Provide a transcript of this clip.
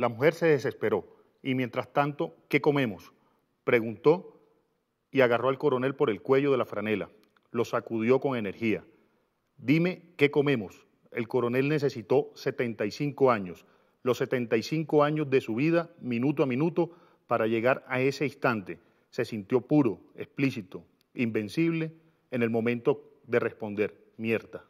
La mujer se desesperó y mientras tanto, ¿qué comemos? Preguntó y agarró al coronel por el cuello de la franela. Lo sacudió con energía. Dime, ¿qué comemos? El coronel necesitó 75 años, los 75 años de su vida, minuto a minuto, para llegar a ese instante. Se sintió puro, explícito, invencible en el momento de responder, mierda.